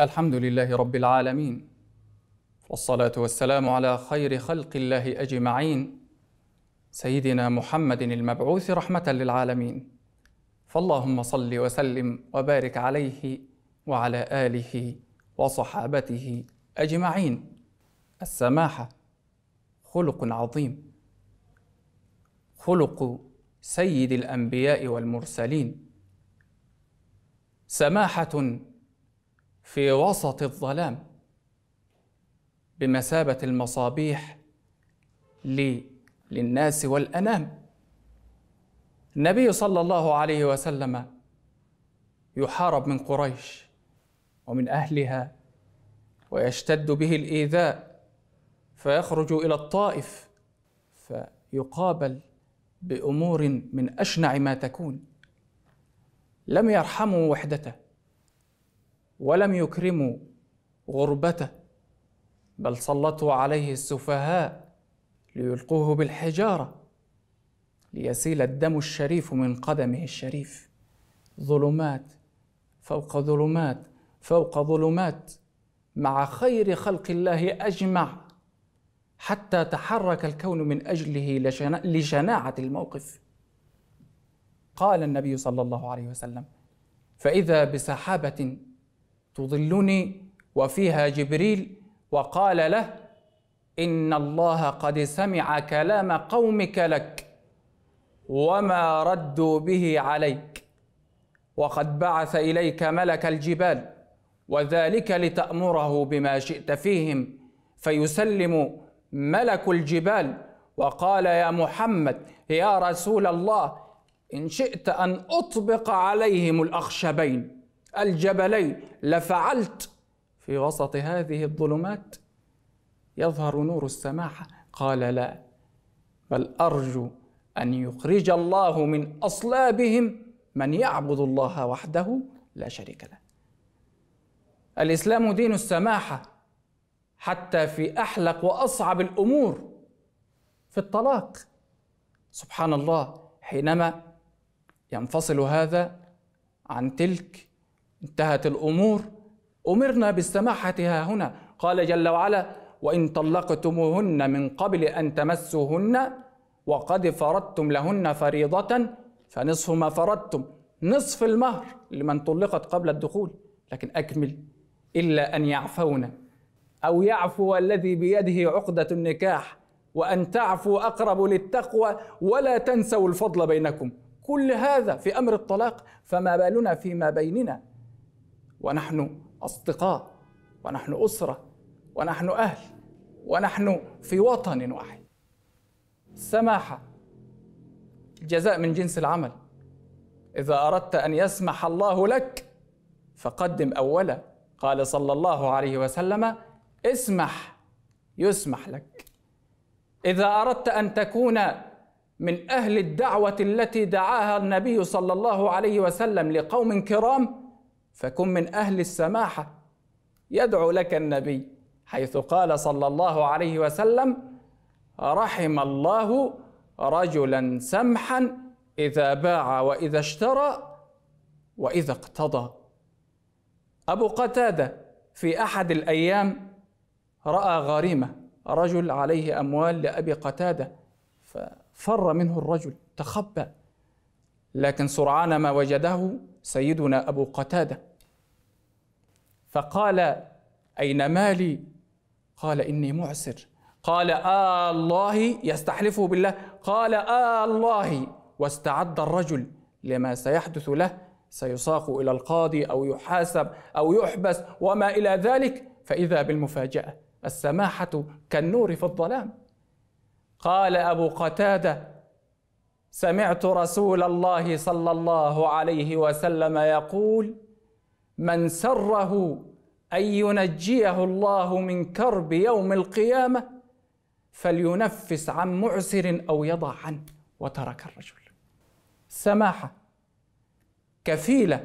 الحمد لله رب العالمين والصلاه والسلام على خير خلق الله اجمعين سيدنا محمد المبعوث رحمه للعالمين فاللهم صل وسلم وبارك عليه وعلى اله وصحابته اجمعين السماحه خلق عظيم خلق سيد الانبياء والمرسلين سماحه في وسط الظلام بمثابة المصابيح للناس والأنام النبي صلى الله عليه وسلم يحارب من قريش ومن أهلها ويشتد به الإيذاء فيخرج إلى الطائف فيقابل بأمور من أشنع ما تكون لم يرحموا وحدته ولم يكرموا غربته بل سلطوا عليه السفهاء ليلقوه بالحجاره ليسيل الدم الشريف من قدمه الشريف ظلمات فوق ظلمات فوق ظلمات مع خير خلق الله اجمع حتى تحرك الكون من اجله لشناعه الموقف قال النبي صلى الله عليه وسلم فاذا بسحابه تضلني وفيها جبريل وقال له ان الله قد سمع كلام قومك لك وما ردوا به عليك وقد بعث اليك ملك الجبال وذلك لتامره بما شئت فيهم فيسلم ملك الجبال وقال يا محمد يا رسول الله ان شئت ان اطبق عليهم الاخشبين الجبلين لفعلت في وسط هذه الظلمات يظهر نور السماحه قال لا بل ارجو ان يخرج الله من اصلابهم من يعبد الله وحده لا شريك له الاسلام دين السماحه حتى في احلق واصعب الامور في الطلاق سبحان الله حينما ينفصل هذا عن تلك انتهت الأمور أمرنا بالسماحة هنا قال جل وعلا وإن طلقتموهن من قبل أن تمسوهن وقد فرضتم لهن فريضة فنصف ما فرضتم نصف المهر لمن طلقت قبل الدخول لكن أكمل إلا أن يعفون أو يعفو الذي بيده عقدة النكاح وأن تعفوا أقرب للتقوى ولا تنسوا الفضل بينكم كل هذا في أمر الطلاق فما بالنا فيما بيننا ونحن اصدقاء ونحن اسره ونحن اهل ونحن في وطن واحد السماحه الجزاء من جنس العمل اذا اردت ان يسمح الله لك فقدم اولا قال صلى الله عليه وسلم اسمح يسمح لك اذا اردت ان تكون من اهل الدعوه التي دعاها النبي صلى الله عليه وسلم لقوم كرام فكن من أهل السماحة يدعو لك النبي حيث قال صلى الله عليه وسلم رحم الله رجلا سمحا إذا باع وإذا اشترى وإذا اقتضى أبو قتادة في أحد الأيام رأى غريمة رجل عليه أموال لأبي قتادة ففر منه الرجل تخبأ لكن سرعان ما وجده سيدنا أبو قتادة فقال أين مالي؟ قال إني معسر قال آه الله يستحلفه بالله قال آه الله واستعد الرجل لما سيحدث له سيساق إلى القاضي أو يحاسب أو يحبس وما إلى ذلك فإذا بالمفاجأة السماحة كالنور في الظلام قال أبو قتادة سمعت رسول الله صلى الله عليه وسلم يقول من سره ان ينجيه الله من كرب يوم القيامه فلينفس عن معسر او يضع عنه وترك الرجل سماحه كفيله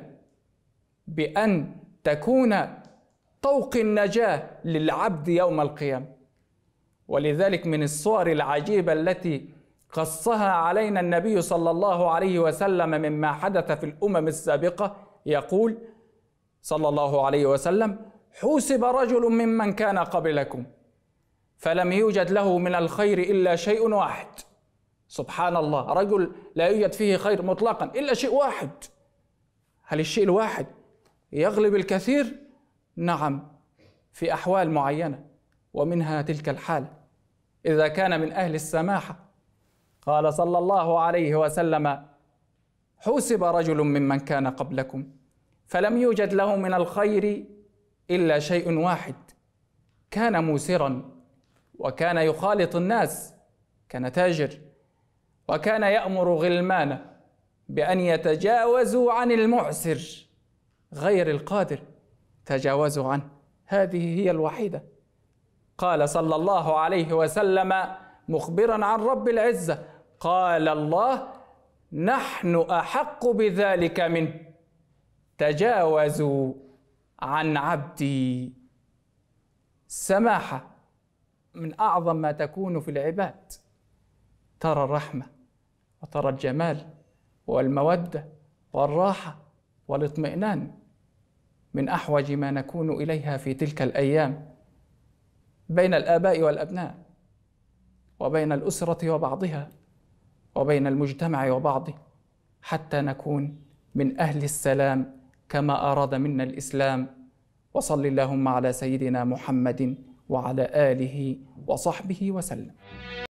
بان تكون طوق النجاه للعبد يوم القيامه ولذلك من الصور العجيبه التي قصها علينا النبي صلى الله عليه وسلم مما حدث في الامم السابقه يقول صلى الله عليه وسلم حوسب رجل ممن كان قبلكم فلم يوجد له من الخير الا شيء واحد سبحان الله رجل لا يوجد فيه خير مطلقا الا شيء واحد هل الشيء الواحد يغلب الكثير نعم في احوال معينه ومنها تلك الحاله اذا كان من اهل السماحه قال صلى الله عليه وسلم حوسب رجل ممن كان قبلكم فلم يوجد له من الخير الا شيء واحد كان موسرا وكان يخالط الناس كان تاجر وكان يامر غلمانه بان يتجاوزوا عن المعسر غير القادر تجاوزوا عنه هذه هي الوحيده قال صلى الله عليه وسلم مخبرا عن رب العزه قال الله نحن احق بذلك منه تجاوزوا عن عبدي السماحه من اعظم ما تكون في العباد ترى الرحمه وترى الجمال والموده والراحه والاطمئنان من احوج ما نكون اليها في تلك الايام بين الاباء والابناء وبين الاسره وبعضها وبين المجتمع وبعضه حتى نكون من اهل السلام كما اراد منا الاسلام وصل اللهم على سيدنا محمد وعلى اله وصحبه وسلم